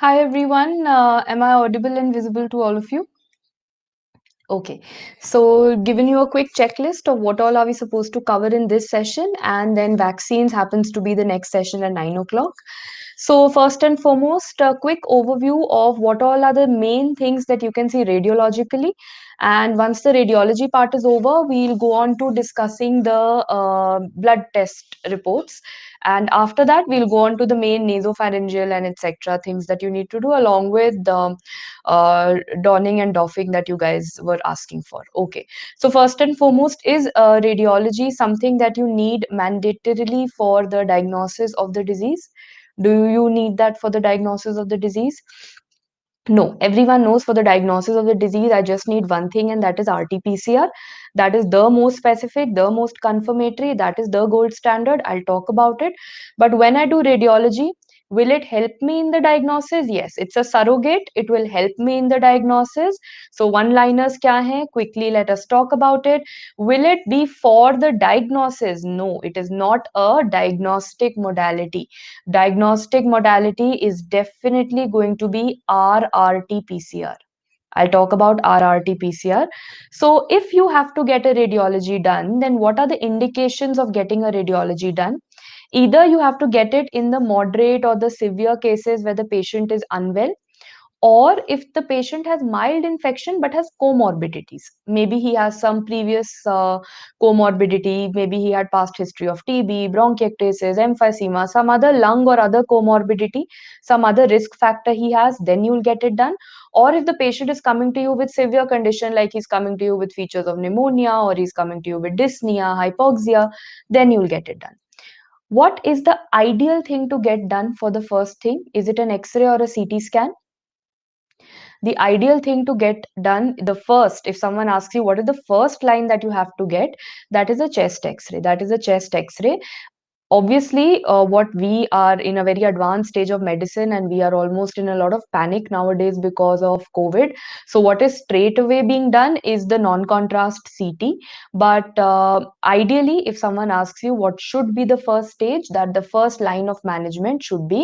Hi everyone, uh, am I audible and visible to all of you? Okay, so given you a quick checklist of what all are we supposed to cover in this session, and then vaccines happens to be the next session at 9 o'clock. So first and foremost, a quick overview of what all are the main things that you can see radiologically and once the radiology part is over, we'll go on to discussing the uh, blood test reports. And after that, we'll go on to the main nasopharyngeal and etc. things that you need to do along with the uh, donning and doffing that you guys were asking for. Okay. So first and foremost is uh, radiology something that you need mandatorily for the diagnosis of the disease? Do you need that for the diagnosis of the disease? no everyone knows for the diagnosis of the disease i just need one thing and that is rt-pcr that is the most specific the most confirmatory that is the gold standard i'll talk about it but when i do radiology will it help me in the diagnosis yes it's a surrogate it will help me in the diagnosis so one liners kya hai quickly let us talk about it will it be for the diagnosis no it is not a diagnostic modality diagnostic modality is definitely going to be rrt pcr I'll talk about RRT PCR. So, if you have to get a radiology done, then what are the indications of getting a radiology done? Either you have to get it in the moderate or the severe cases where the patient is unwell, or if the patient has mild infection but has comorbidities maybe he has some previous uh, comorbidity maybe he had past history of tb bronchiectasis emphysema some other lung or other comorbidity some other risk factor he has then you'll get it done or if the patient is coming to you with severe condition like he's coming to you with features of pneumonia or he's coming to you with dyspnea hypoxia then you'll get it done what is the ideal thing to get done for the first thing? Is it an X-ray or a CT scan? The ideal thing to get done, the first, if someone asks you what is the first line that you have to get, that is a chest X-ray. That is a chest X-ray obviously uh, what we are in a very advanced stage of medicine and we are almost in a lot of panic nowadays because of covid so what is straight away being done is the non contrast ct but uh, ideally if someone asks you what should be the first stage that the first line of management should be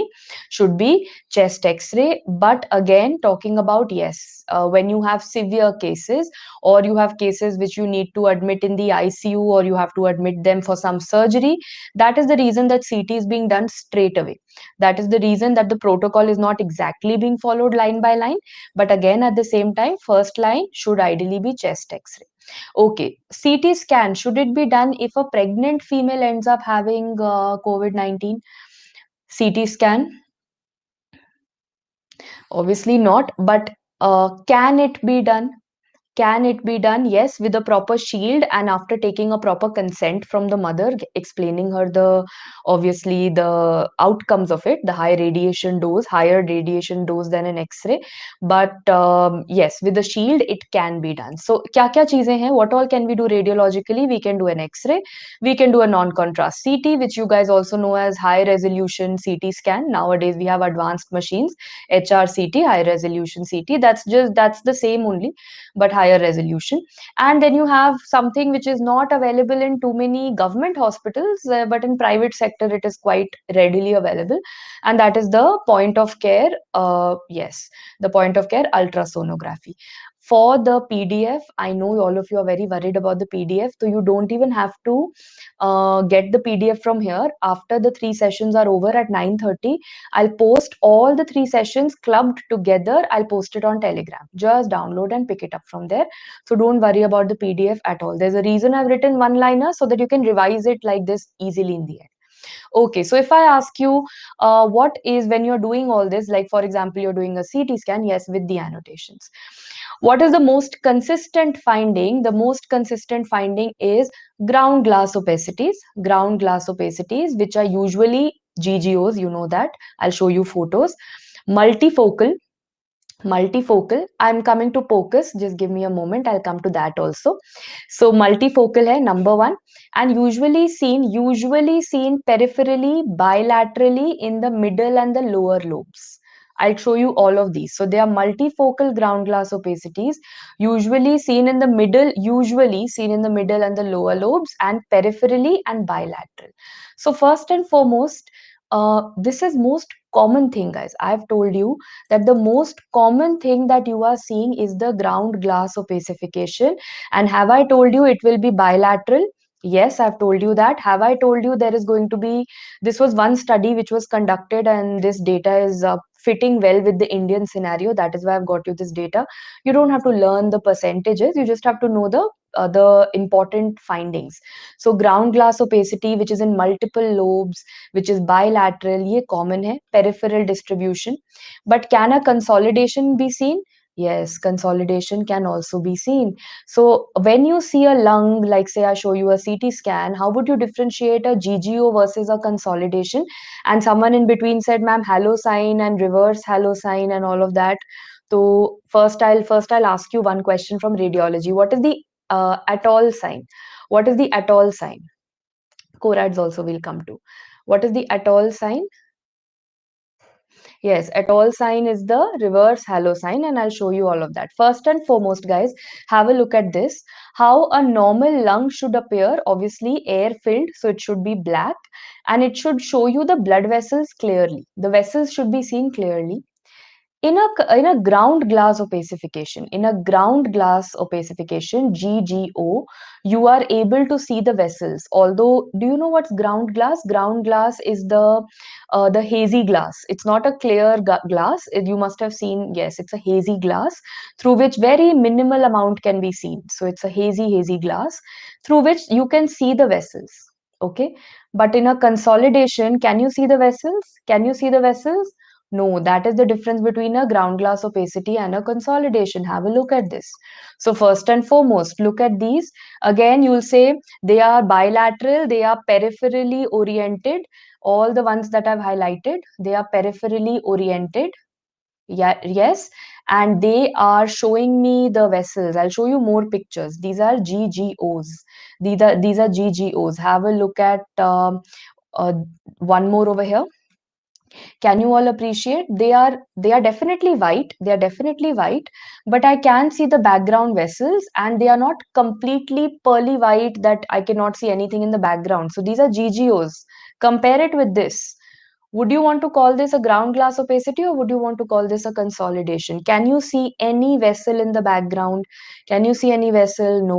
should be chest x-ray but again talking about yes uh, when you have severe cases or you have cases which you need to admit in the icu or you have to admit them for some surgery that is the the reason that CT is being done straight away. That is the reason that the protocol is not exactly being followed line by line. But again, at the same time, first line should ideally be chest x-ray. Okay, CT scan, should it be done if a pregnant female ends up having uh, COVID-19? CT scan? Obviously not, but uh, can it be done? Can it be done? Yes, with a proper shield and after taking a proper consent from the mother, explaining her the obviously the outcomes of it, the high radiation dose, higher radiation dose than an X-ray. But um, yes, with a shield, it can be done. So, What all can we do radiologically? We can do an X-ray. We can do a non-contrast CT, which you guys also know as high resolution CT scan. Nowadays, we have advanced machines, HRCT, high resolution CT. That's just that's the same only, but high higher resolution and then you have something which is not available in too many government hospitals uh, but in private sector it is quite readily available and that is the point of care uh, yes the point of care ultrasonography for the pdf i know all of you are very worried about the pdf so you don't even have to uh, get the pdf from here after the three sessions are over at 9:30 i'll post all the three sessions clubbed together i'll post it on telegram just download and pick it up from there so don't worry about the pdf at all there's a reason i've written one liner so that you can revise it like this easily in the end okay so if i ask you uh, what is when you're doing all this like for example you're doing a ct scan yes with the annotations what is the most consistent finding the most consistent finding is ground glass opacities ground glass opacities which are usually ggos you know that i'll show you photos multifocal multifocal i'm coming to focus just give me a moment i'll come to that also so multifocal hai number 1 and usually seen usually seen peripherally bilaterally in the middle and the lower lobes I'll show you all of these. So they are multifocal ground glass opacities, usually seen in the middle, usually seen in the middle and the lower lobes and peripherally and bilateral. So first and foremost, uh, this is most common thing guys i've told you that the most common thing that you are seeing is the ground glass opacification and have i told you it will be bilateral yes i've told you that have i told you there is going to be this was one study which was conducted and this data is uh, fitting well with the Indian scenario. That is why I've got you this data. You don't have to learn the percentages. You just have to know the uh, the important findings. So ground glass opacity, which is in multiple lobes, which is bilateral, ये common है, peripheral distribution. But can a consolidation be seen? Yes, consolidation can also be seen. So, when you see a lung, like say I show you a CT scan, how would you differentiate a GGO versus a consolidation? And someone in between said, ma'am, sign and reverse sign and all of that. So, first I'll first I'll ask you one question from radiology. What is the uh, at all sign? What is the at all sign? Corads also will come to. What is the at all sign? Yes, at all sign is the reverse halo sign and I'll show you all of that. First and foremost guys, have a look at this. How a normal lung should appear, obviously air filled, so it should be black and it should show you the blood vessels clearly. The vessels should be seen clearly in a in a ground glass opacification in a ground glass opacification ggo you are able to see the vessels although do you know what's ground glass ground glass is the uh, the hazy glass it's not a clear glass you must have seen yes it's a hazy glass through which very minimal amount can be seen so it's a hazy hazy glass through which you can see the vessels okay but in a consolidation can you see the vessels can you see the vessels no, that is the difference between a ground glass opacity and a consolidation. Have a look at this. So first and foremost, look at these. Again, you'll say they are bilateral, they are peripherally oriented. All the ones that I've highlighted, they are peripherally oriented. Yeah, yes, and they are showing me the vessels. I'll show you more pictures. These are GGOs. These are, these are GGOs. Have a look at um, uh, one more over here can you all appreciate they are they are definitely white they are definitely white but i can see the background vessels and they are not completely pearly white that i cannot see anything in the background so these are ggos compare it with this would you want to call this a ground glass opacity or would you want to call this a consolidation can you see any vessel in the background can you see any vessel no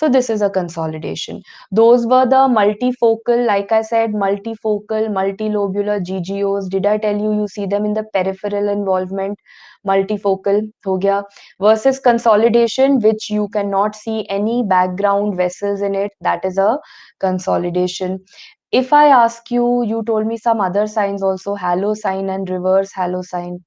so this is a consolidation those were the multifocal like i said multifocal multilobular ggos did i tell you you see them in the peripheral involvement multifocal ho gaya versus consolidation which you cannot see any background vessels in it that is a consolidation if i ask you you told me some other signs also halo sign and reverse halo sign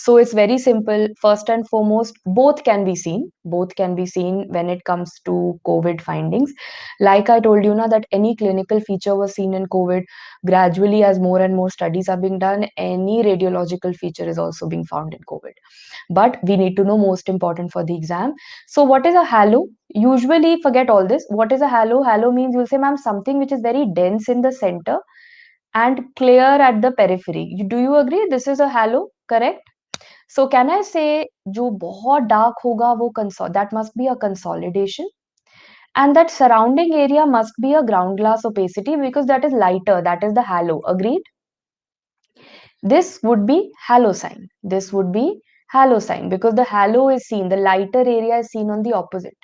so it's very simple. First and foremost, both can be seen. Both can be seen when it comes to COVID findings. Like I told you now, that any clinical feature was seen in COVID. Gradually, as more and more studies are being done, any radiological feature is also being found in COVID. But we need to know most important for the exam. So, what is a halo? Usually, forget all this. What is a halo? Halo means you'll say, ma'am, something which is very dense in the center and clear at the periphery. Do you agree? This is a halo, correct? So can I say जो बहुत dark होगा वो that must be a consolidation and that surrounding area must be a ground glass opacity because that is lighter that is the halo agreed this would be halo sign this would be halo sign because the halo is seen the lighter area is seen on the opposite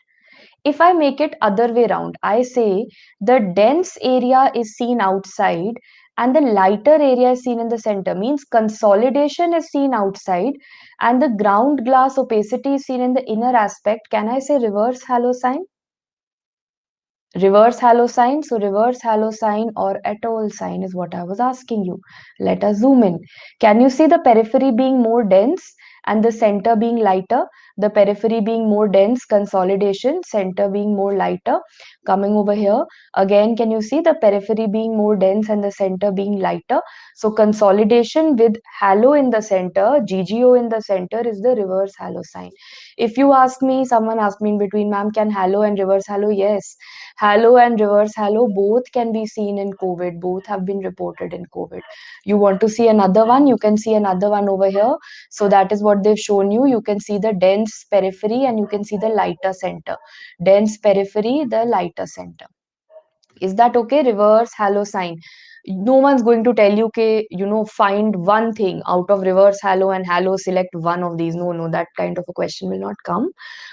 if i make it other way around i say the dense area is seen outside and the lighter area is seen in the center means consolidation is seen outside and the ground glass opacity is seen in the inner aspect can i say reverse halo sign? reverse halo sign. so reverse halo sign or atoll sign is what i was asking you let us zoom in can you see the periphery being more dense and the center being lighter the periphery being more dense consolidation center being more lighter coming over here again can you see the periphery being more dense and the center being lighter so consolidation with halo in the center ggo in the center is the reverse halo sign if you ask me someone asked me in between ma'am can halo and reverse halo yes halo and reverse halo both can be seen in covid both have been reported in covid you want to see another one you can see another one over here so that is what they've shown you you can see the dense dense periphery and you can see the lighter center. Dense periphery, the lighter center. Is that okay? Reverse halo sign. No one's going to tell you, okay, you know, find one thing out of reverse halo and halo, select one of these. No, no, that kind of a question will not come.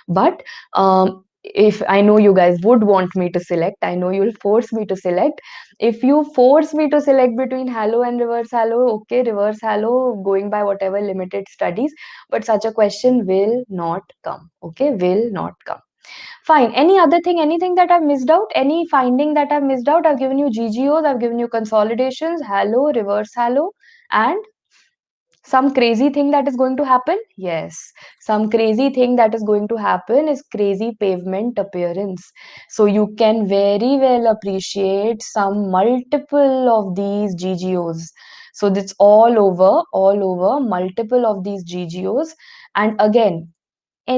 But um, if I know you guys would want me to select, I know you'll force me to select. If you force me to select between halo and reverse halo, okay, reverse halo, going by whatever limited studies, but such a question will not come. Okay, will not come. Fine. Any other thing, anything that I've missed out, any finding that I've missed out, I've given you GGOs, I've given you consolidations, halo, reverse halo, and some crazy thing that is going to happen yes some crazy thing that is going to happen is crazy pavement appearance so you can very well appreciate some multiple of these ggos so it's all over all over multiple of these ggos and again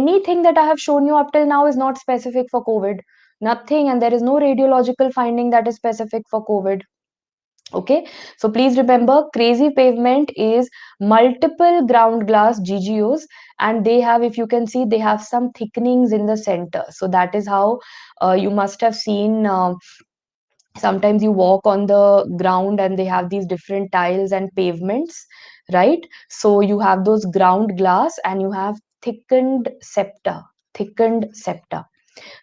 anything that i have shown you up till now is not specific for covid nothing and there is no radiological finding that is specific for covid okay so please remember crazy pavement is multiple ground glass ggos and they have if you can see they have some thickenings in the center so that is how uh, you must have seen uh, sometimes you walk on the ground and they have these different tiles and pavements right so you have those ground glass and you have thickened septa thickened septa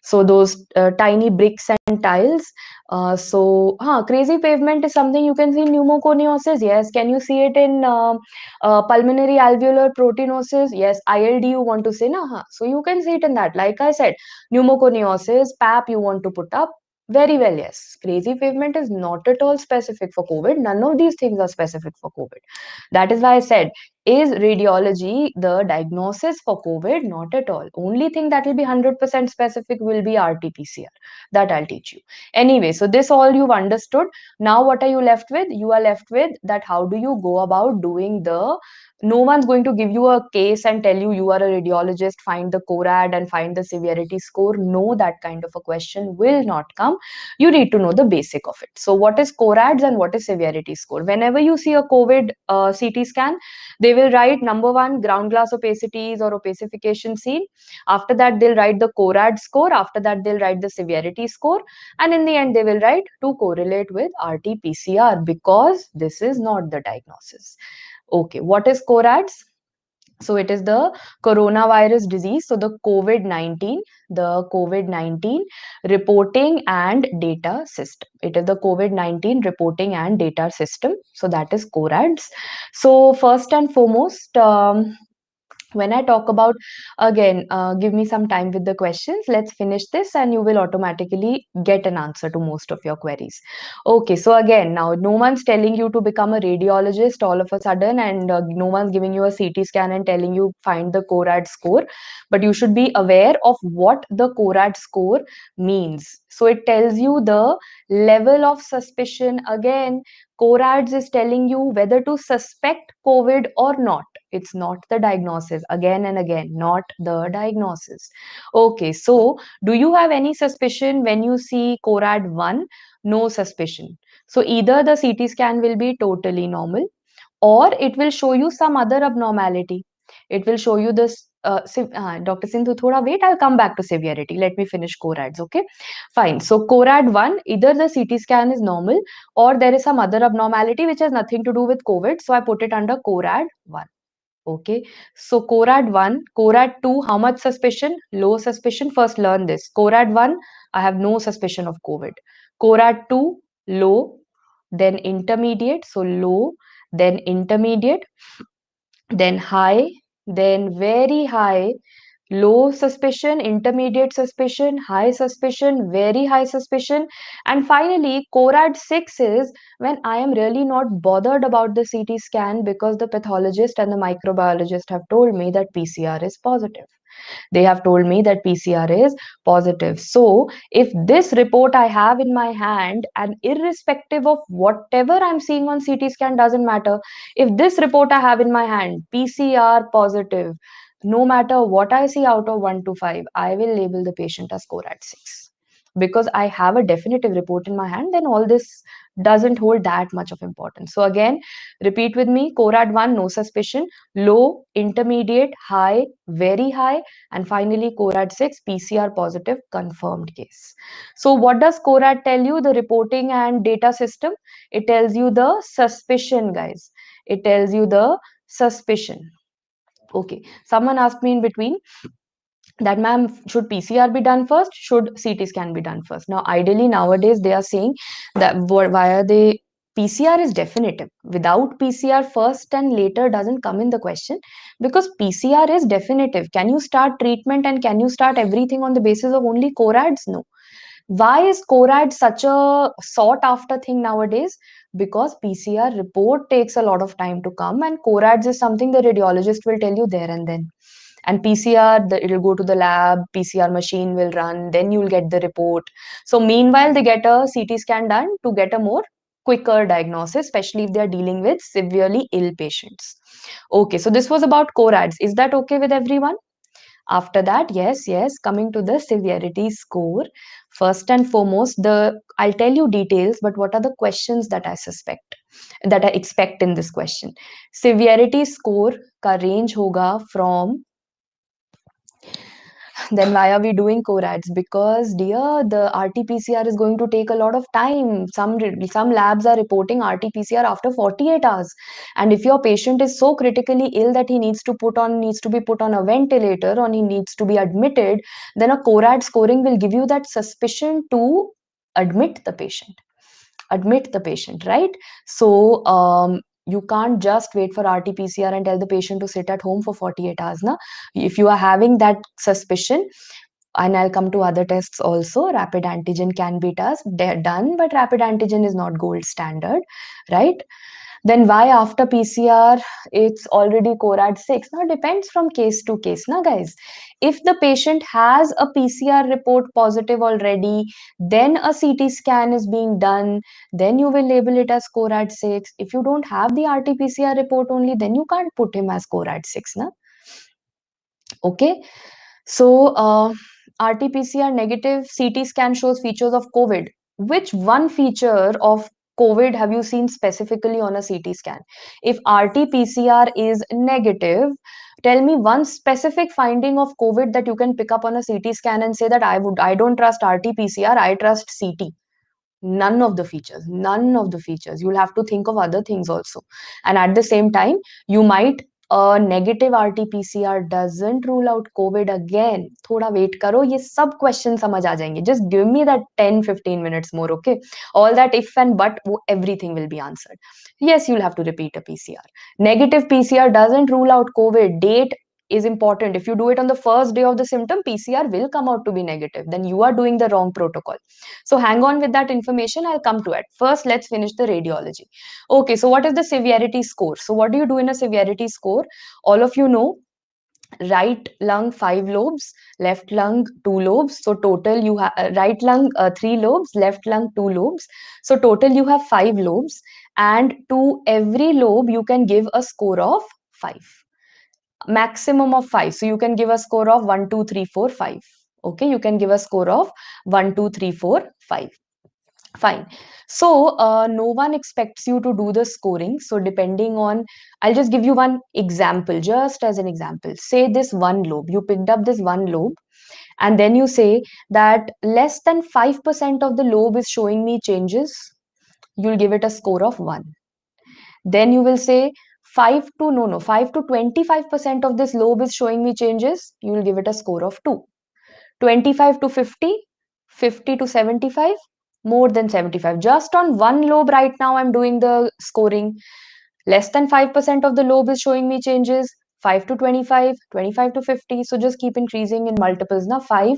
so those uh, tiny bricks and tiles uh, so huh, crazy pavement is something you can see pneumoconiosis yes can you see it in um, uh, pulmonary alveolar proteinosis yes ild you want to say na huh? so you can see it in that like i said pneumoconiosis pap you want to put up very well yes crazy pavement is not at all specific for covid none of these things are specific for covid that is why i said is radiology the diagnosis for covid not at all only thing that will be 100% specific will be rt-pcr that i'll teach you anyway so this all you've understood now what are you left with you are left with that how do you go about doing the no one's going to give you a case and tell you you are a radiologist find the corad and find the severity score no that kind of a question will not come you need to know the basic of it so what is corads and what is severity score whenever you see a covid uh, ct scan they they will write number one ground glass opacities or opacification scene after that they'll write the corad score after that they'll write the severity score and in the end they will write to correlate with rt pcr because this is not the diagnosis okay what is corads so it is the coronavirus disease so the covid-19 the covid-19 reporting and data system it is the covid-19 reporting and data system so that is corads so first and foremost um, when i talk about again uh, give me some time with the questions let's finish this and you will automatically get an answer to most of your queries okay so again now no one's telling you to become a radiologist all of a sudden and uh, no one's giving you a ct scan and telling you find the corad score but you should be aware of what the corad score means so it tells you the level of suspicion again CORADS is telling you whether to suspect COVID or not. It's not the diagnosis. Again and again, not the diagnosis. Okay, so do you have any suspicion when you see CORAD 1? No suspicion. So either the CT scan will be totally normal or it will show you some other abnormality. It will show you this uh, uh, Dr. Sindhu, thoda wait, I'll come back to severity. Let me finish CORADs, okay? Fine. So CORAD 1, either the CT scan is normal or there is some other abnormality which has nothing to do with COVID. So I put it under CORAD 1. Okay, so CORAD 1, CORAD 2, how much suspicion? Low suspicion. First learn this. CORAD 1, I have no suspicion of COVID. CORAD 2, low, then intermediate, so low, then intermediate, then high, then very high, low suspicion, intermediate suspicion, high suspicion, very high suspicion. And finally, CORAD 6 is when I am really not bothered about the CT scan because the pathologist and the microbiologist have told me that PCR is positive. They have told me that PCR is positive. So if this report I have in my hand and irrespective of whatever I'm seeing on CT scan doesn't matter, if this report I have in my hand, PCR positive, no matter what I see out of 1 to 5, I will label the patient as score at 6 because I have a definitive report in my hand, then all this doesn't hold that much of importance. So again, repeat with me, CORAD1, no suspicion, low, intermediate, high, very high, and finally CORAD6, PCR positive confirmed case. So what does CORAD tell you? The reporting and data system, it tells you the suspicion, guys. It tells you the suspicion. Okay, someone asked me in between, that ma'am should pcr be done first should ct scan be done first now ideally nowadays they are saying that via the pcr is definitive without pcr first and later doesn't come in the question because pcr is definitive can you start treatment and can you start everything on the basis of only corads no why is corad such a sought after thing nowadays because pcr report takes a lot of time to come and corads is something the radiologist will tell you there and then and pcr the, it'll go to the lab pcr machine will run then you'll get the report so meanwhile they get a ct scan done to get a more quicker diagnosis especially if they are dealing with severely ill patients okay so this was about ads is that okay with everyone after that yes yes coming to the severity score first and foremost the i'll tell you details but what are the questions that i suspect that i expect in this question severity score ka range hoga from then why are we doing corads because dear the rt-pcr is going to take a lot of time some some labs are reporting rt-pcr after 48 hours and if your patient is so critically ill that he needs to put on needs to be put on a ventilator or he needs to be admitted then a corad scoring will give you that suspicion to admit the patient admit the patient right so um, you can't just wait for RT-PCR and tell the patient to sit at home for 48 hours. Na? If you are having that suspicion, and I'll come to other tests also. Rapid antigen can be done, but rapid antigen is not gold standard, right? then why after pcr it's already corad 6 now depends from case to case na guys if the patient has a pcr report positive already then a ct scan is being done then you will label it as corad 6 if you don't have the rt pcr report only then you can't put him as corad 6 na okay so uh, rt pcr negative ct scan shows features of covid which one feature of COVID have you seen specifically on a CT scan? If RT PCR is negative, tell me one specific finding of COVID that you can pick up on a CT scan and say that I would I don't trust RT PCR, I trust CT none of the features none of the features you'll have to think of other things also and at the same time you might a negative RTPCR doesn't rule out COVID again थोड़ा wait करो ये सब question समझ आ जाएंगे just give me that ten fifteen minutes more okay all that if and but वो everything will be answered yes you have to repeat a PCR negative PCR doesn't rule out COVID date is important. If you do it on the first day of the symptom, PCR will come out to be negative. Then you are doing the wrong protocol. So hang on with that information. I'll come to it. First, let's finish the radiology. Okay, so what is the severity score? So what do you do in a severity score? All of you know right lung five lobes left lung two lobes so total you have uh, right lung uh, three lobes left lung two lobes so total you have five lobes and to every lobe you can give a score of five maximum of 5 so you can give a score of one, two, three, four, five. okay you can give a score of one, two, three, four, five. fine so uh, no one expects you to do the scoring so depending on i'll just give you one example just as an example say this one lobe you picked up this one lobe and then you say that less than 5% of the lobe is showing me changes you'll give it a score of 1 then you will say 5 to no no 5 to 25% of this lobe is showing me changes you will give it a score of 2 25 to 50 50 to 75 more than 75 just on one lobe right now i'm doing the scoring less than 5% of the lobe is showing me changes 5 to 25 25 to 50 so just keep increasing in multiples now 5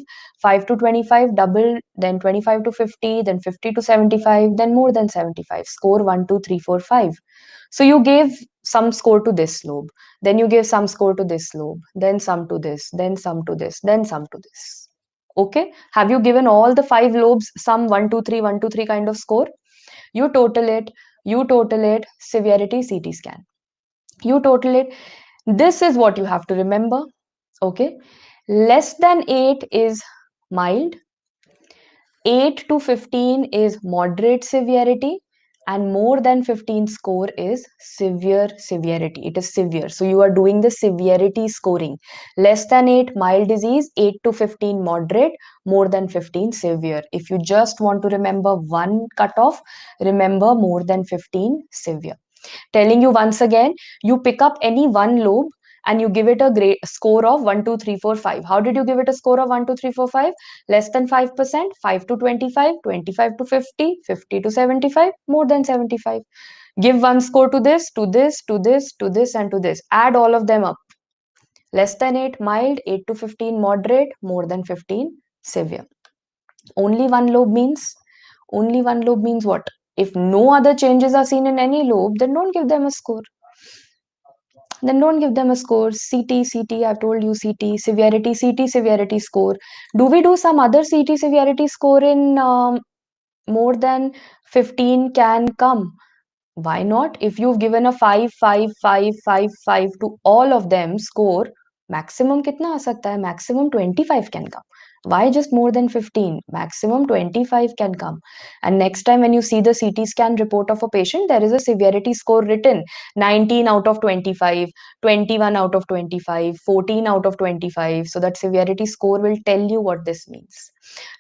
5 to 25 double then 25 to 50 then 50 to 75 then more than 75 score 1 2 3 4 5 so you gave some score to this lobe then you gave some score to this lobe then some to this then some to this then some to this okay have you given all the five lobes some 1 2 3 1 2 3 kind of score you total it you total it severity ct scan you total it this is what you have to remember. Okay. Less than 8 is mild. 8 to 15 is moderate severity and more than 15 score is severe severity it is severe so you are doing the severity scoring less than 8 mild disease 8 to 15 moderate more than 15 severe if you just want to remember one cutoff remember more than 15 severe Telling you once again, you pick up any one lobe and you give it a great score of 1 2 3 4 5 how did you give it a score of 1 2 3 4 5 less than 5% 5 to 25 25 to 50 50 to 75 more than 75 give one score to this to this to this to this and to this add all of them up less than 8 mild 8 to 15 moderate more than 15 severe only one lobe means only one lobe means what if no other changes are seen in any loop, then don't give them a score. Then don't give them a score. CT, CT, I've told you CT, severity, CT, severity score. Do we do some other CT severity score in um, more than 15 can come? Why not? If you've given a 5, 5, 5, 5, 5 to all of them score, maximum kitna aa hai? Maximum 25 can come why just more than 15 maximum 25 can come and next time when you see the ct scan report of a patient there is a severity score written 19 out of 25 21 out of 25 14 out of 25 so that severity score will tell you what this means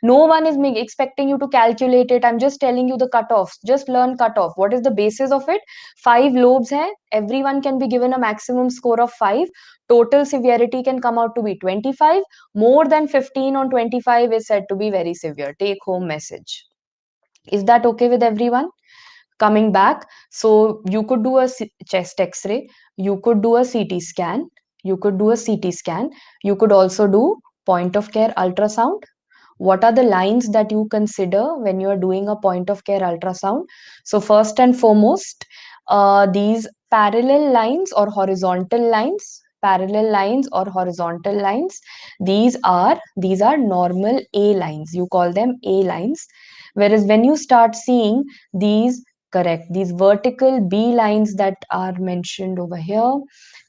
no one is make, expecting you to calculate it i'm just telling you the cutoffs just learn cutoff what is the basis of it five lobes hai everyone can be given a maximum score of 5 total severity can come out to be 25 more than 15 on 25 is said to be very severe take home message is that okay with everyone coming back so you could do a chest x-ray you could do a ct scan you could do a ct scan you could also do point of care ultrasound what are the lines that you consider when you are doing a point of care ultrasound so first and foremost uh, these parallel lines or horizontal lines parallel lines or horizontal lines these are these are normal a lines you call them a lines whereas when you start seeing these correct these vertical b lines that are mentioned over here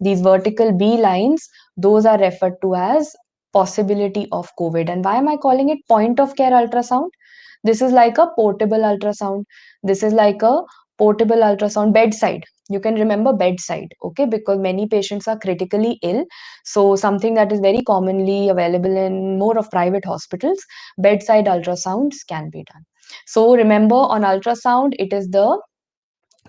these vertical b lines those are referred to as possibility of COVID. And why am I calling it point of care ultrasound? This is like a portable ultrasound. This is like a portable ultrasound bedside. You can remember bedside, okay, because many patients are critically ill. So, something that is very commonly available in more of private hospitals, bedside ultrasounds can be done. So, remember on ultrasound, it is the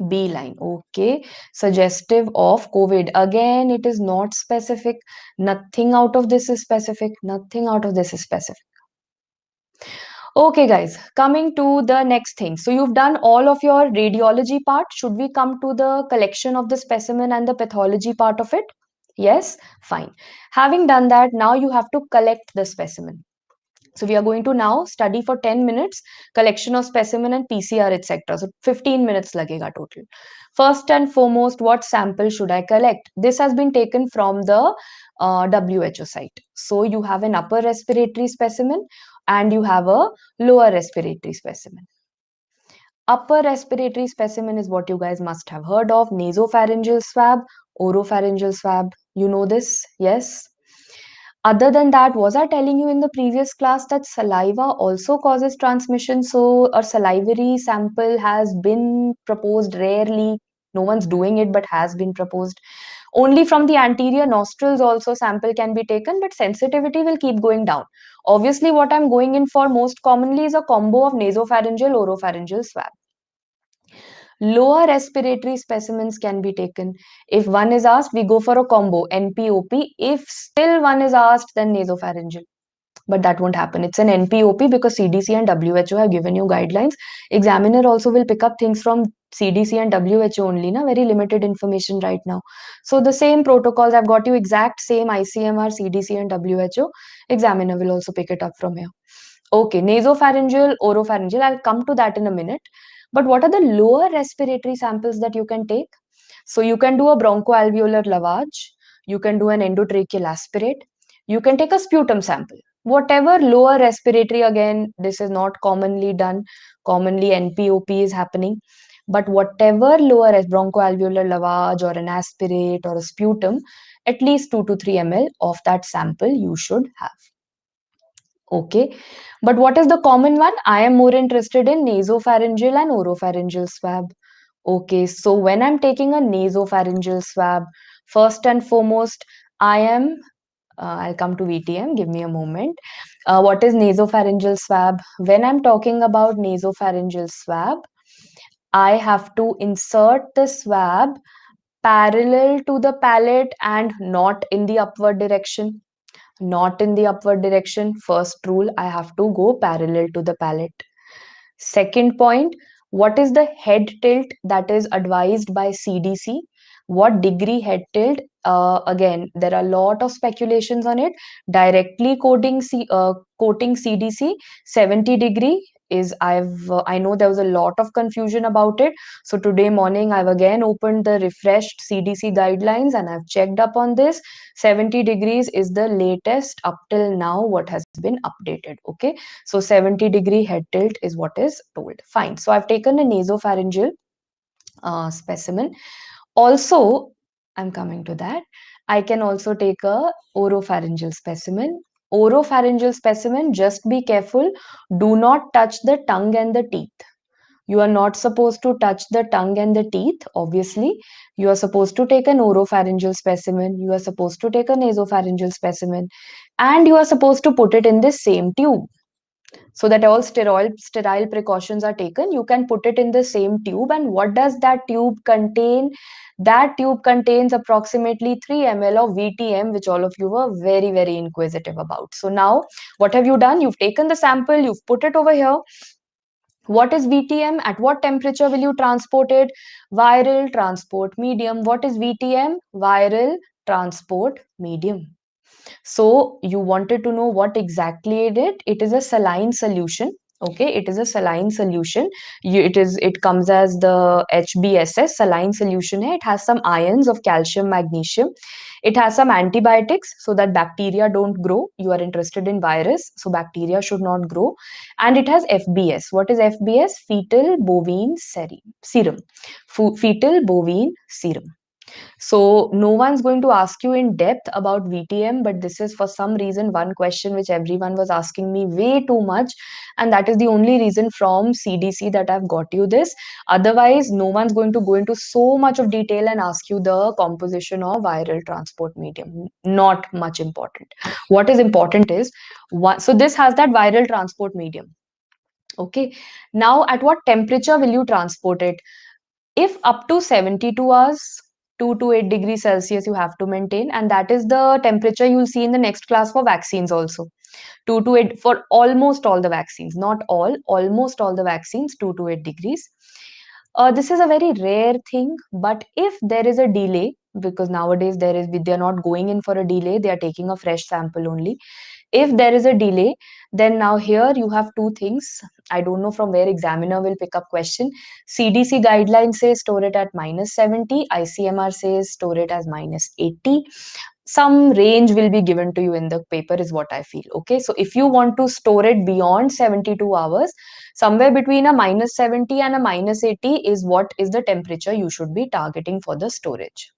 B line, okay suggestive of covid again it is not specific nothing out of this is specific nothing out of this is specific okay guys coming to the next thing so you've done all of your radiology part should we come to the collection of the specimen and the pathology part of it yes fine having done that now you have to collect the specimen so we are going to now study for 10 minutes collection of specimen and PCR etc. So 15 minutes lagega total. First and foremost, what sample should I collect? This has been taken from the uh, WHO site. So you have an upper respiratory specimen and you have a lower respiratory specimen. Upper respiratory specimen is what you guys must have heard of nasopharyngeal swab, oropharyngeal swab. You know this, yes? other than that was i telling you in the previous class that saliva also causes transmission so a salivary sample has been proposed rarely no one's doing it but has been proposed only from the anterior nostrils also sample can be taken but sensitivity will keep going down obviously what i'm going in for most commonly is a combo of nasopharyngeal oropharyngeal swab Lower respiratory specimens can be taken. If one is asked, we go for a combo, NPOP. If still one is asked, then nasopharyngeal. But that won't happen. It's an NPOP because CDC and WHO have given you guidelines. Examiner also will pick up things from CDC and WHO only, na, very limited information right now. So the same protocols, I've got you exact same ICMR, CDC and WHO. Examiner will also pick it up from here. Okay, nasopharyngeal, oropharyngeal, I'll come to that in a minute. But what are the lower respiratory samples that you can take? So you can do a bronchoalveolar lavage, you can do an endotracheal aspirate, you can take a sputum sample. Whatever lower respiratory, again, this is not commonly done. Commonly, NPOP is happening. But whatever lower bronchoalveolar lavage or an aspirate or a sputum, at least 2 to 3 ml of that sample you should have. Okay. But what is the common one? I am more interested in nasopharyngeal and oropharyngeal swab. Okay. So when I'm taking a nasopharyngeal swab, first and foremost, I am uh, I'll come to VTM. Give me a moment. Uh, what is nasopharyngeal swab? When I'm talking about nasopharyngeal swab, I have to insert the swab parallel to the palate and not in the upward direction not in the upward direction, first rule, I have to go parallel to the palette. Second point, what is the head tilt that is advised by CDC? What degree head tilt? Uh, again, there are a lot of speculations on it. Directly quoting, C, uh, quoting CDC, 70 degree is I've uh, I know there was a lot of confusion about it. So today morning I've again opened the refreshed CDC guidelines and I've checked up on this. 70 degrees is the latest up till now what has been updated. Okay, so 70 degree head tilt is what is told. Fine. So I've taken a nasopharyngeal uh, specimen. Also, I'm coming to that. I can also take a oropharyngeal specimen oropharyngeal specimen, just be careful. Do not touch the tongue and the teeth. You are not supposed to touch the tongue and the teeth, obviously. You are supposed to take an oropharyngeal specimen. You are supposed to take a nasopharyngeal specimen. And you are supposed to put it in the same tube so that all sterile, sterile precautions are taken, you can put it in the same tube. And what does that tube contain? That tube contains approximately 3 ml of VTM, which all of you were very, very inquisitive about. So now, what have you done? You've taken the sample, you've put it over here. What is VTM? At what temperature will you transport it? Viral transport medium. What is VTM? Viral transport medium. So you wanted to know what exactly it is. It is a saline solution. Okay, it is a saline solution. You, it is it comes as the HBSS saline solution. It has some ions of calcium, magnesium. It has some antibiotics so that bacteria don't grow. You are interested in virus, so bacteria should not grow. And it has FBS. What is FBS? Fetal bovine serum. Fetal bovine serum so no one's going to ask you in depth about VTM, but this is for some reason one question which everyone was asking me way too much. And that is the only reason from CDC that I've got you this. Otherwise, no one's going to go into so much of detail and ask you the composition of viral transport medium. Not much important. What is important is, one, so this has that viral transport medium. Okay. Now, at what temperature will you transport it? If up to 72 hours 2 to 8 degrees Celsius you have to maintain. And that is the temperature you'll see in the next class for vaccines also. 2 to 8 for almost all the vaccines, not all, almost all the vaccines, 2 to 8 degrees. Uh, this is a very rare thing, but if there is a delay, because nowadays there is they're not going in for a delay, they are taking a fresh sample only if there is a delay then now here you have two things i don't know from where examiner will pick up question cdc guidelines say store it at minus 70 icmr says store it as minus 80 some range will be given to you in the paper is what i feel okay so if you want to store it beyond 72 hours somewhere between a minus 70 and a minus 80 is what is the temperature you should be targeting for the storage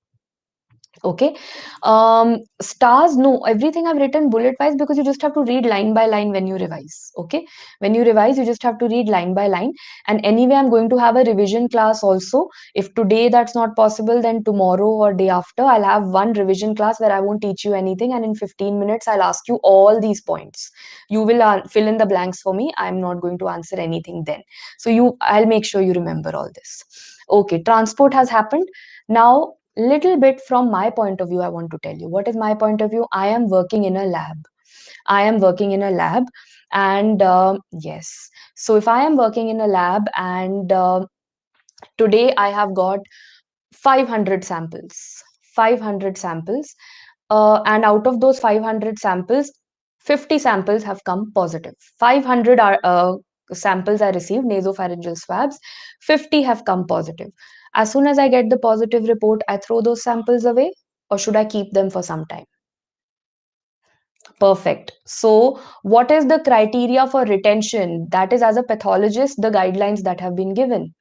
okay um stars no everything i've written bullet wise because you just have to read line by line when you revise okay when you revise you just have to read line by line and anyway i'm going to have a revision class also if today that's not possible then tomorrow or day after i'll have one revision class where i won't teach you anything and in 15 minutes i'll ask you all these points you will uh, fill in the blanks for me i'm not going to answer anything then so you i'll make sure you remember all this okay transport has happened now little bit from my point of view i want to tell you what is my point of view i am working in a lab i am working in a lab and uh, yes so if i am working in a lab and uh, today i have got 500 samples 500 samples uh, and out of those 500 samples 50 samples have come positive 500 are uh, samples i received nasopharyngeal swabs 50 have come positive as soon as I get the positive report, I throw those samples away or should I keep them for some time? Perfect. So, what is the criteria for retention? That is, as a pathologist, the guidelines that have been given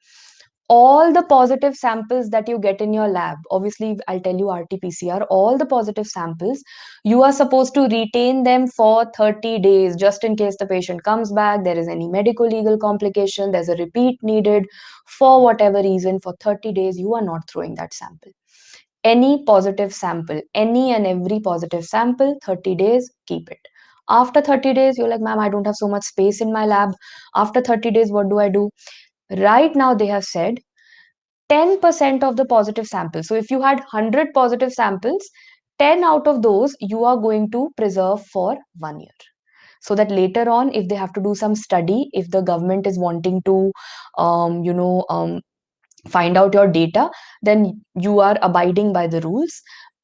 all the positive samples that you get in your lab obviously i'll tell you rt-pcr all the positive samples you are supposed to retain them for 30 days just in case the patient comes back there is any medical legal complication there's a repeat needed for whatever reason for 30 days you are not throwing that sample any positive sample any and every positive sample 30 days keep it after 30 days you're like ma'am i don't have so much space in my lab after 30 days what do i do right now they have said 10% of the positive samples. So if you had 100 positive samples, 10 out of those you are going to preserve for one year. So that later on, if they have to do some study, if the government is wanting to, um, you know, um, find out your data, then you are abiding by the rules.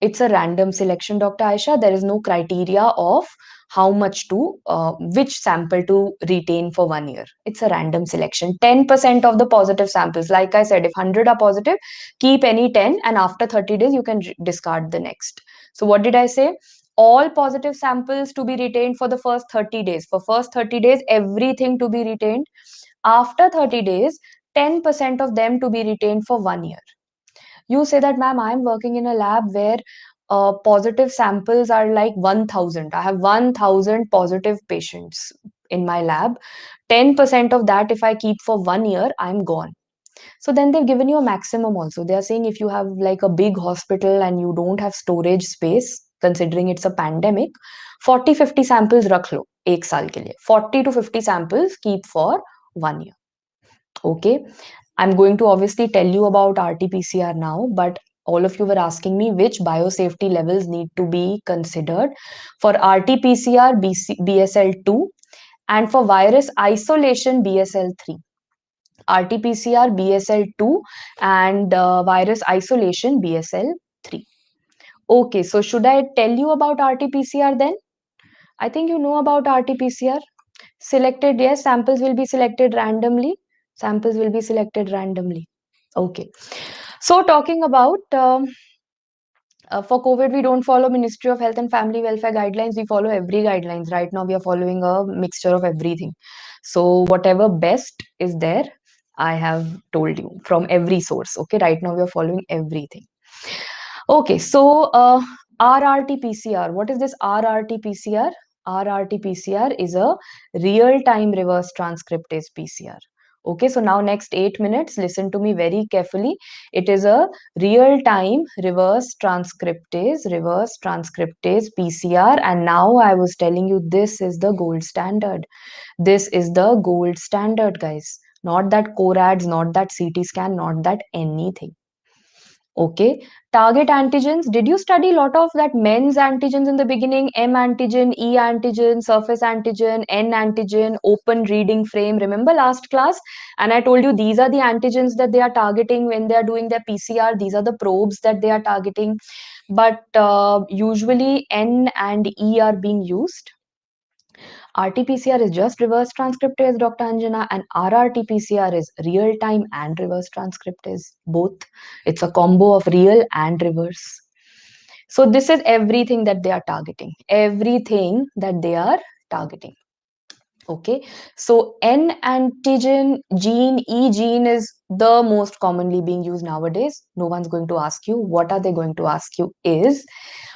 It's a random selection, Dr. Aisha. There is no criteria of how much to uh, which sample to retain for one year it's a random selection 10% of the positive samples like i said if 100 are positive keep any 10 and after 30 days you can discard the next so what did i say all positive samples to be retained for the first 30 days for first 30 days everything to be retained after 30 days 10% of them to be retained for one year you say that ma'am i'm working in a lab where uh, positive samples are like 1000 i have 1000 positive patients in my lab 10% of that if i keep for one year i'm gone so then they've given you a maximum also they are saying if you have like a big hospital and you don't have storage space considering it's a pandemic, 40 50 samples रख लो एक साल 40 to 50 samples keep for one year. Okay. I'm going to obviously tell you about RT PCR now, but all of you were asking me which biosafety levels need to be considered for RT-PCR BSL2 and for virus isolation BSL3. RT-PCR BSL2 and uh, virus isolation BSL3. Okay, so should I tell you about RT-PCR then? I think you know about RT-PCR. Selected, yes, samples will be selected randomly. Samples will be selected randomly. Okay. So talking about um, uh, for covid we don't follow ministry of health and family welfare guidelines we follow every guidelines right now we are following a mixture of everything so whatever best is there i have told you from every source okay right now we are following everything okay so uh, rrt pcr what is this rrt pcr rrt pcr is a real time reverse transcriptase pcr Okay, so now next eight minutes, listen to me very carefully. It is a real time reverse transcriptase, reverse transcriptase PCR. And now I was telling you this is the gold standard. This is the gold standard, guys. Not that CORADS, not that CT scan, not that anything. Okay. Target antigens. Did you study a lot of that men's antigens in the beginning? M antigen, E antigen, surface antigen, N antigen, open reading frame. Remember last class? And I told you these are the antigens that they are targeting when they are doing their PCR. These are the probes that they are targeting. But uh, usually N and E are being used. RT-PCR is just reverse transcriptase, Dr. Anjana, and RRT-PCR is real-time and reverse transcriptase, both. It's a combo of real and reverse. So this is everything that they are targeting, everything that they are targeting. Okay, so N antigen gene, E gene is the most commonly being used nowadays. No one's going to ask you. What are they going to ask you is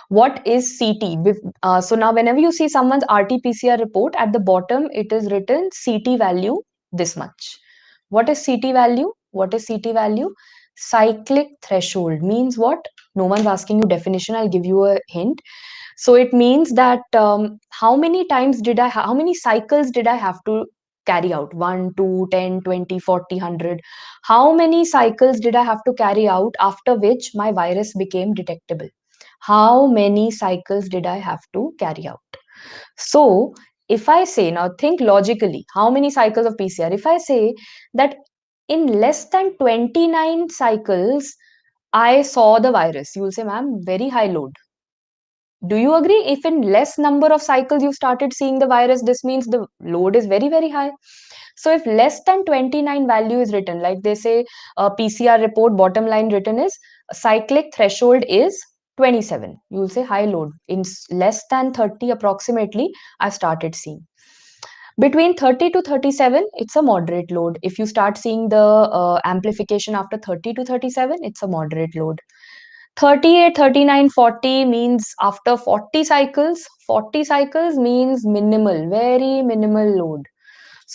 what is CT? Uh, so now whenever you see someone's RT-PCR report, at the bottom it is written CT value this much. What is CT value? What is CT value? Cyclic threshold means what? No one's asking you definition. I'll give you a hint. So it means that um, how many times did I, how many cycles did I have to carry out 1 2 10 20 40 100 how many cycles did i have to carry out after which my virus became detectable how many cycles did I have to carry out? So if I say, now think logically, how many cycles of PCR? If I say that in less than 29 cycles, I saw the virus, you will say, ma'am, very high load. Do you agree? If in less number of cycles you started seeing the virus, this means the load is very, very high. So if less than 29 value is written, like they say, a PCR report bottom line written is cyclic threshold is 27 you will say high load in less than 30 approximately i started seeing between 30 to 37 it's a moderate load if you start seeing the uh, amplification after 30 to 37 it's a moderate load 38 39 40 means after 40 cycles 40 cycles means minimal very minimal load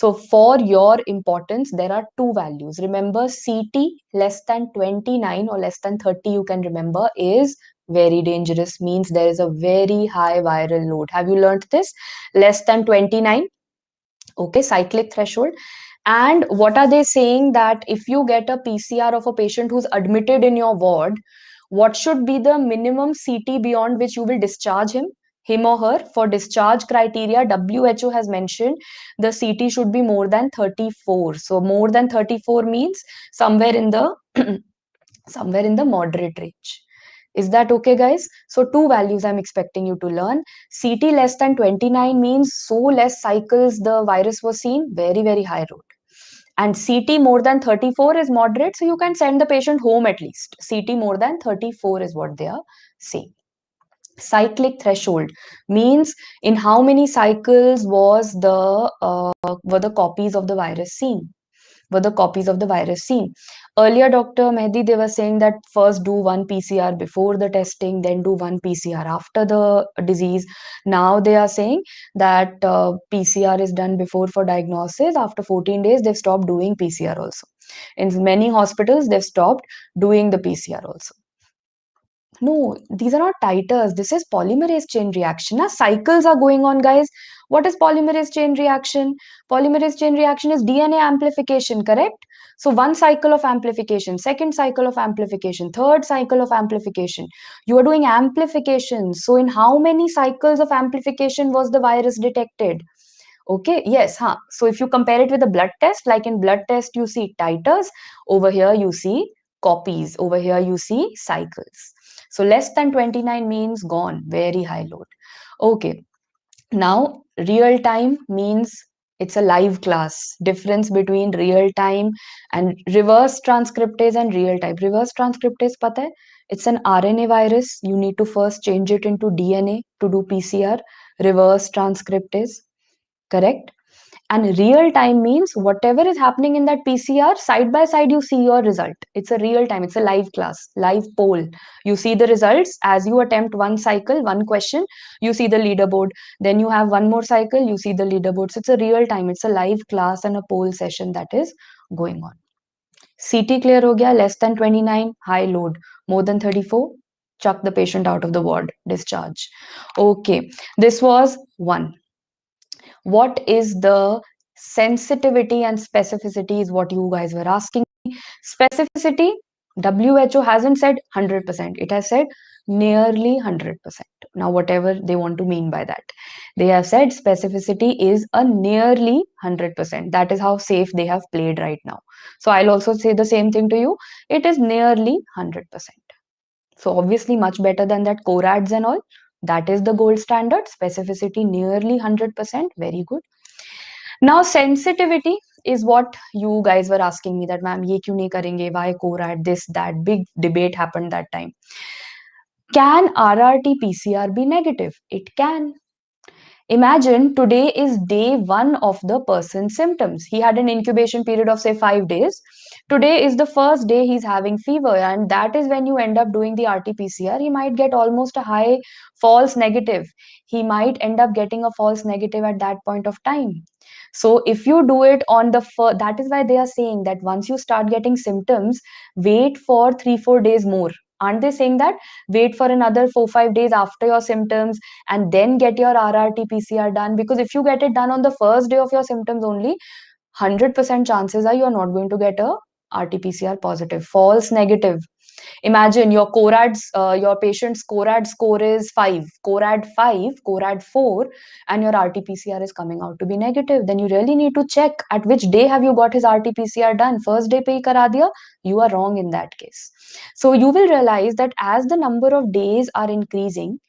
so for your importance there are two values remember ct less than 29 or less than 30 you can remember is very dangerous means there is a very high viral load. Have you learned this? Less than 29. Okay, cyclic threshold. And what are they saying that if you get a PCR of a patient who's admitted in your ward, what should be the minimum CT beyond which you will discharge him? him or her for discharge criteria who has mentioned the ct should be more than 34 so more than 34 means somewhere in the somewhere in the moderate range is that okay, guys? So two values I'm expecting you to learn. CT less than 29 means so less cycles the virus was seen, very, very high road. And CT more than 34 is moderate, so you can send the patient home at least. CT more than 34 is what they are saying cyclic threshold means in how many cycles was the uh, were the copies of the virus seen were the copies of the virus seen. Earlier, Dr. Mehdi, they were saying that first do one PCR before the testing, then do one PCR after the disease. Now they are saying that uh, PCR is done before for diagnosis. After 14 days, they've stopped doing PCR also. In many hospitals, they've stopped doing the PCR also. No, these are not titers. This is polymerase chain reaction. Now, cycles are going on, guys. What is polymerase chain reaction? Polymerase chain reaction is DNA amplification, correct? So one cycle of amplification, second cycle of amplification, third cycle of amplification. You are doing amplification. So in how many cycles of amplification was the virus detected? okay yes huh so if you compare it with a blood test like in blood test you see titers over here you see copies over here you see cycles so less than 29 means gone, very high load. Okay, now real time means it's a live class difference between real time and reverse transcriptase and real time reverse transcriptase pata it's an rna virus you need to first change it into dna to do pcr reverse transcriptase correct and real time means whatever is happening in that PCR, side by side, you see your result. It's a real time, it's a live class, live poll. You see the results as you attempt one cycle, one question, you see the leaderboard. Then you have one more cycle, you see the leaderboard. So it's a real time, it's a live class and a poll session that is going on. CT clear ho gaya, less than 29, high load, more than 34, chuck the patient out of the ward, discharge. Okay, this was one what is the sensitivity and specificity is what you guys were asking specificity who hasn't said 100% it has said nearly 100% now whatever they want to mean by that they have said specificity is a nearly 100% that is how safe they have played right now so i'll also say the same thing to you it is nearly 100% so obviously much better than that corads and all that is the gold standard. Specificity nearly 100%. Very good. Now, sensitivity is what you guys were asking me that, ma'am, ye kyun nahi karenge? Why CORAD? This, that big debate happened that time. Can RRT PCR be negative? It can. Imagine today is day one of the person's symptoms. He had an incubation period of, say, five days today is the first day he's having fever and that is when you end up doing the rt-pcr he might get almost a high false negative he might end up getting a false negative at that point of time so if you do it on the first, that is why they are saying that once you start getting symptoms wait for 3 4 days more aren't they saying that wait for another 4 5 days after your symptoms and then get your rrt pcr done because if you get it done on the first day of your symptoms only 100% chances are you are not going to get a RT-PCR positive. False negative. Imagine your CORAD's, uh, your patient's CORAD score is 5, CORAD 5, CORAD 4, and your RT-PCR is coming out to be negative. Then you really need to check at which day have you got his RT-PCR done. First day paykaradiya. kara diya, you are wrong in that case. So you will realize that as the number of days are increasing,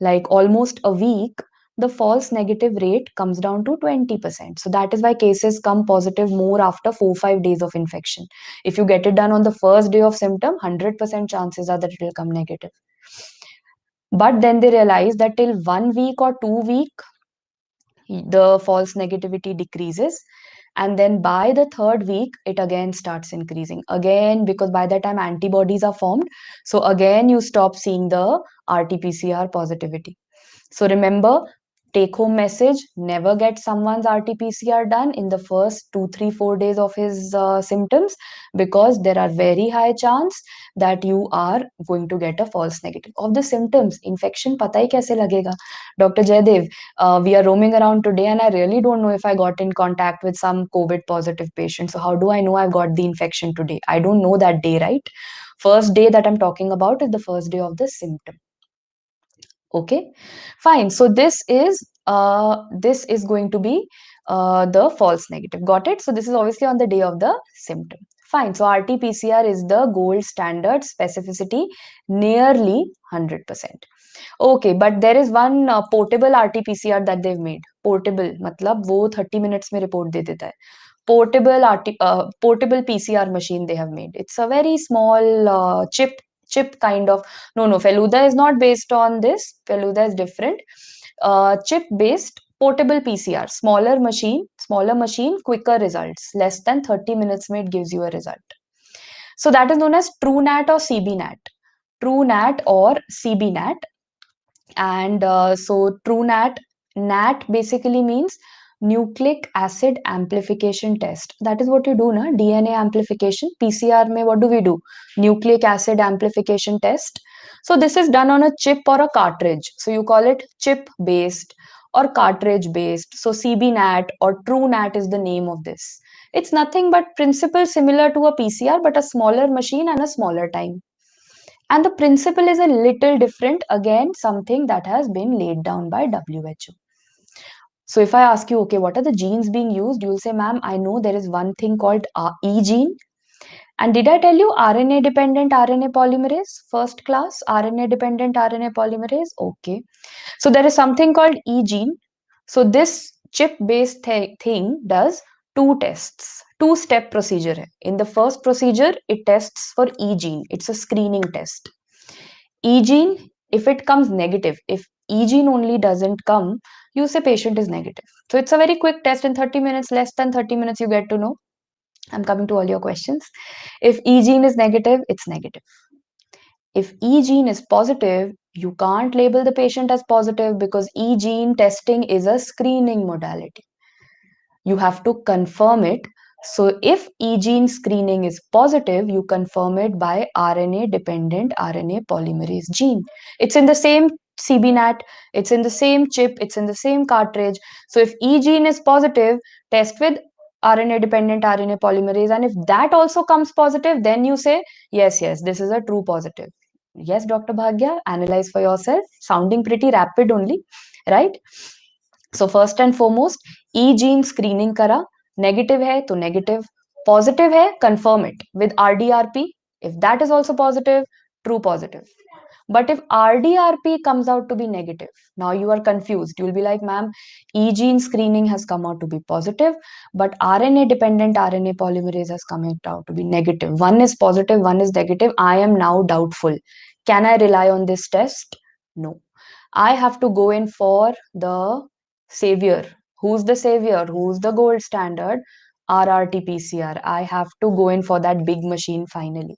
like almost a week, the false negative rate comes down to 20%. So that is why cases come positive more after 4 5 days of infection. If you get it done on the first day of symptom, 100% chances are that it will come negative. But then they realize that till one week or two week, the false negativity decreases and then by the third week it again starts increasing again because by that time antibodies are formed so again you stop seeing the rt pcr positivity so remember take home message never get someone's rt pcr done in the first 2 3 4 days of his uh, symptoms because there are very high chance that you are going to get a false negative of the symptoms infection pata hi kaise lagega dr jaydev uh, we are roaming around today and i really don't know if i got in contact with some covid positive patient so how do i know i've got the infection today i don't know that day right first day that i'm talking about is the first day of the symptom okay fine so this is uh, this is going to be uh, the false negative got it so this is obviously on the day of the symptom fine so rt-pcr is the gold standard specificity nearly 100% okay but there is one uh, portable rt-pcr that they've made portable matlab wo 30 minutes mein report de deta hai portable RT, uh, portable pcr machine they have made it's a very small uh, chip chip kind of no no feluda is not based on this feluda is different uh, chip based portable pcr smaller machine smaller machine quicker results less than 30 minutes made it gives you a result so that is known as TrueNAT or CBNAT. TrueNAT or CBNAT. And uh, so TrueNAT, NAT basically means nucleic acid amplification test that is what you do na dna amplification pcr may what do we do nucleic acid amplification test so this is done on a chip or a cartridge so you call it chip based or cartridge based so cbnat or truenat is the name of this it's nothing but principle similar to a pcr but a smaller machine and a smaller time and the principle is a little different again something that has been laid down by who so if I ask you, okay, what are the genes being used? You'll say, ma'am, I know there is one thing called uh, E gene. And did I tell you RNA dependent RNA polymerase, first class RNA dependent RNA polymerase? Okay. So there is something called E gene. So this chip based th thing does two tests, two step procedure. In the first procedure, it tests for E gene. It's a screening test. E gene, if it comes negative, if E gene only doesn't come, you say patient is negative. So it's a very quick test in 30 minutes, less than 30 minutes, you get to know. I'm coming to all your questions. If E gene is negative, it's negative. If E gene is positive, you can't label the patient as positive because E gene testing is a screening modality. You have to confirm it. So if E gene screening is positive, you confirm it by RNA dependent RNA polymerase gene. It's in the same CBNAT. It's in the same chip, it's in the same cartridge. So if E gene is positive, test with RNA dependent RNA polymerase. And if that also comes positive, then you say, yes, yes, this is a true positive. Yes, Dr. Bhagya, analyze for yourself. Sounding pretty rapid only, right? So, first and foremost, E gene screening kara. Negative hai to negative. Positive hai, confirm it with RDRP. If that is also positive, true positive. But if RDRP comes out to be negative, now you are confused. You'll be like, ma'am, E gene screening has come out to be positive, but RNA dependent RNA polymerase has come out to be negative. One is positive, one is negative. I am now doubtful. Can I rely on this test? No. I have to go in for the savior. Who's the savior? Who's the gold standard? RRT PCR. I have to go in for that big machine finally.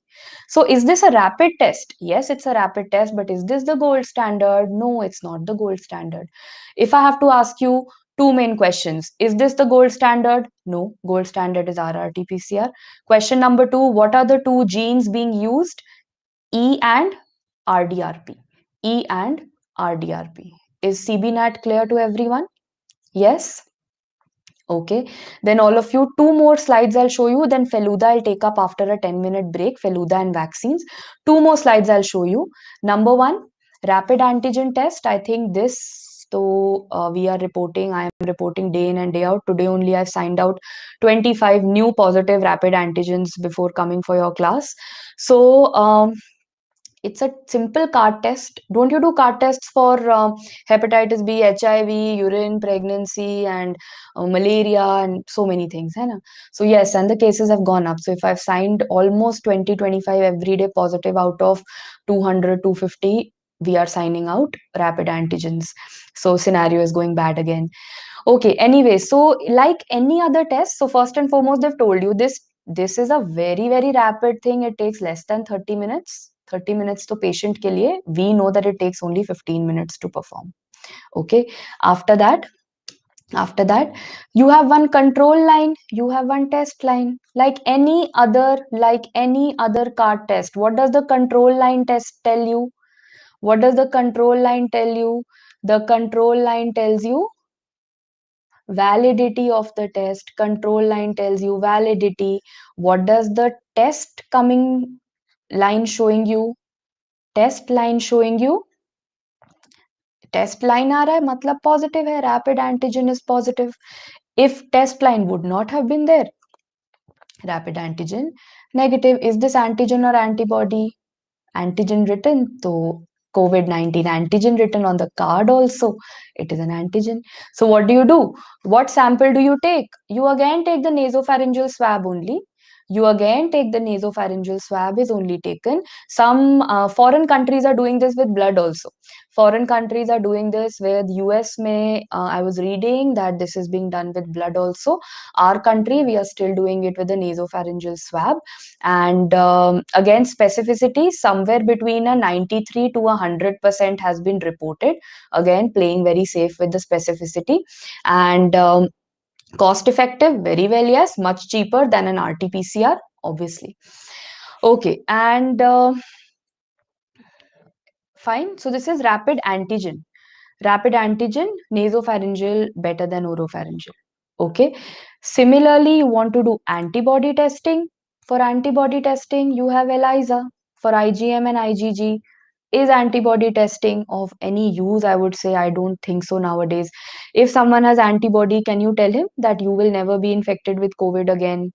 So, is this a rapid test? Yes, it's a rapid test, but is this the gold standard? No, it's not the gold standard. If I have to ask you, two main questions is this the gold standard no gold standard is rrt pcr question number 2 what are the two genes being used e and rdrp e and rdrp is cbnat clear to everyone yes okay then all of you two more slides i'll show you then feluda i'll take up after a 10 minute break feluda and vaccines two more slides i'll show you number one rapid antigen test i think this so uh, we are reporting i am reporting day in and day out today only i've signed out 25 new positive rapid antigens before coming for your class so um, it's a simple card test don't you do card tests for uh, hepatitis b hiv urine pregnancy and uh, malaria and so many things hai na? so yes and the cases have gone up so if i've signed almost 20 25 every day positive out of 200 250 we are signing out rapid antigens so scenario is going bad again okay anyway so like any other test so first and foremost they've told you this this is a very very rapid thing it takes less than 30 minutes Thirty minutes to patient. के लिए we know that it takes only 15 minutes to perform. okay after that after that you have one control line you have one test line like any other like any other card test what does the control line test tell you what does the control line tell you the control line tells you validity of the test control line tells you validity what does the test coming line showing you test line showing you test line आ रहा है मतलब positive है rapid antigen is positive if test line would not have been there rapid antigen negative is this antigen or antibody antigen written तो covid 19 antigen written on the card also it is an antigen so what do you do what sample do you take you again take the nasopharyngeal swab only you again take the nasopharyngeal swab is only taken some uh, foreign countries are doing this with blood also foreign countries are doing this with us may uh, i was reading that this is being done with blood also our country we are still doing it with the nasopharyngeal swab and um, again specificity somewhere between a 93 to 100% has been reported again playing very safe with the specificity and um, cost effective very well yes much cheaper than an rt-pcr obviously okay and uh, fine so this is rapid antigen rapid antigen nasopharyngeal better than oropharyngeal okay similarly you want to do antibody testing for antibody testing you have elisa for igm and igg is antibody testing of any use i would say i don't think so nowadays if someone has antibody can you tell him that you will never be infected with covid again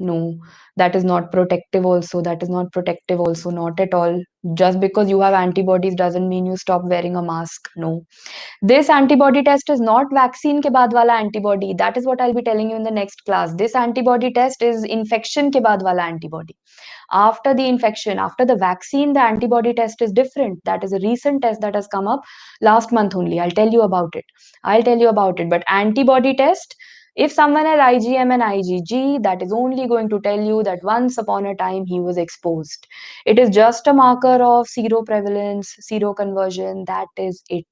no that is not protective also that is not protective also not at all just because you have antibodies doesn't mean you stop wearing a mask no this antibody test is not vaccine ke baad wala antibody that is what i'll be telling you in the next class this antibody test is infection ke baad wala antibody after the infection after the vaccine the antibody test is different that is a recent test that has come up last month only i'll tell you about it i'll tell you about it but antibody test if someone has IgM and IgG, that is only going to tell you that once upon a time he was exposed. It is just a marker of seroprevalence, seroconversion, that is it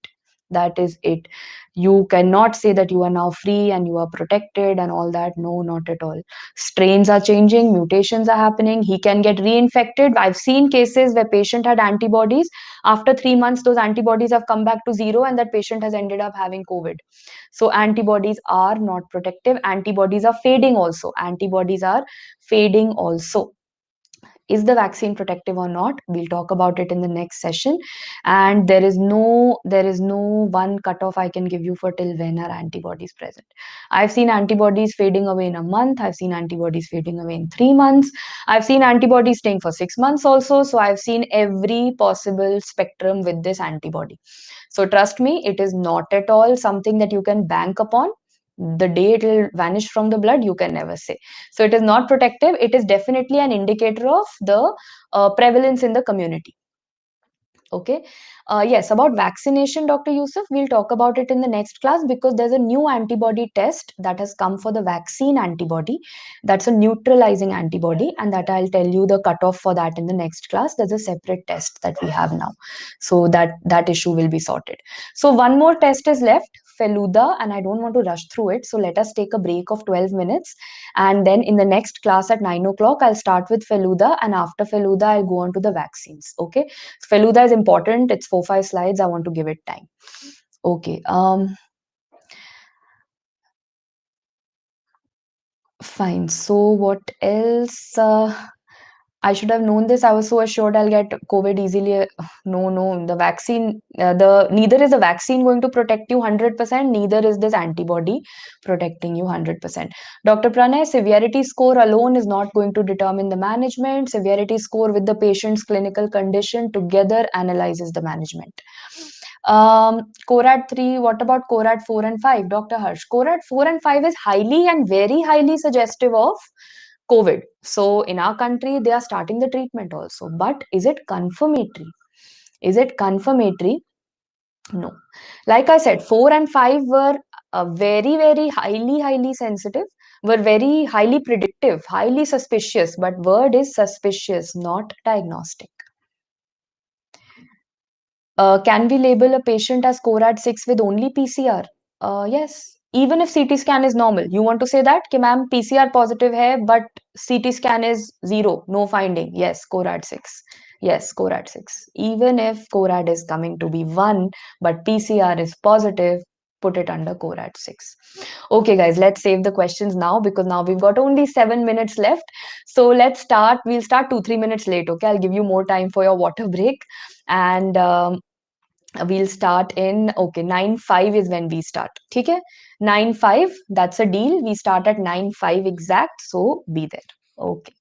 that is it you cannot say that you are now free and you are protected and all that no not at all strains are changing mutations are happening he can get reinfected i've seen cases where patient had antibodies after 3 months those antibodies have come back to zero and that patient has ended up having covid so antibodies are not protective antibodies are fading also antibodies are fading also is the vaccine protective or not we'll talk about it in the next session and there is no there is no one cutoff i can give you for till when are antibodies present i've seen antibodies fading away in a month i've seen antibodies fading away in three months i've seen antibodies staying for six months also so i've seen every possible spectrum with this antibody so trust me it is not at all something that you can bank upon the day it will vanish from the blood you can never say so it is not protective it is definitely an indicator of the uh, prevalence in the community okay uh, yes about vaccination dr yusuf we'll talk about it in the next class because there's a new antibody test that has come for the vaccine antibody that's a neutralizing antibody and that i'll tell you the cutoff for that in the next class there's a separate test that we have now so that that issue will be sorted so one more test is left Feluda, and I don't want to rush through it. So let us take a break of 12 minutes. And then in the next class at 9 o'clock, I'll start with Feluda. And after Feluda, I'll go on to the vaccines. Okay. Feluda is important. It's four, five slides. I want to give it time. Okay. Um, fine. So what else? Uh, I should have known this. I was so assured I'll get COVID easily. No, no, the vaccine, uh, the neither is the vaccine going to protect you 100%, neither is this antibody protecting you 100%. Dr. Pranay, severity score alone is not going to determine the management. Severity score with the patient's clinical condition together analyzes the management. Um, CORAD 3, what about CORAD 4 and 5, Dr. Harsh? CORAD 4 and 5 is highly and very highly suggestive of COVID. So in our country, they are starting the treatment also. But is it confirmatory? Is it confirmatory? No. Like I said, four and five were uh, very, very highly, highly sensitive, were very highly predictive, highly suspicious. But word is suspicious, not diagnostic. Uh, can we label a patient as CORAD 6 with only PCR? Uh, yes, even if CT scan is normal, you want to say that okay, ma'am PCR positive hai, but CT scan is zero, no finding. Yes, CORAD 6. Yes, CORAD 6. Even if CORAD is coming to be 1 but PCR is positive, put it under CORAD 6. Okay guys, let's save the questions now because now we've got only 7 minutes left. So let's start. We'll start 2-3 minutes late. Okay, I'll give you more time for your water break. And um, we'll start in okay 9 5 is when we start okay 9 5 that's a deal we start at 9 5 exact so be there okay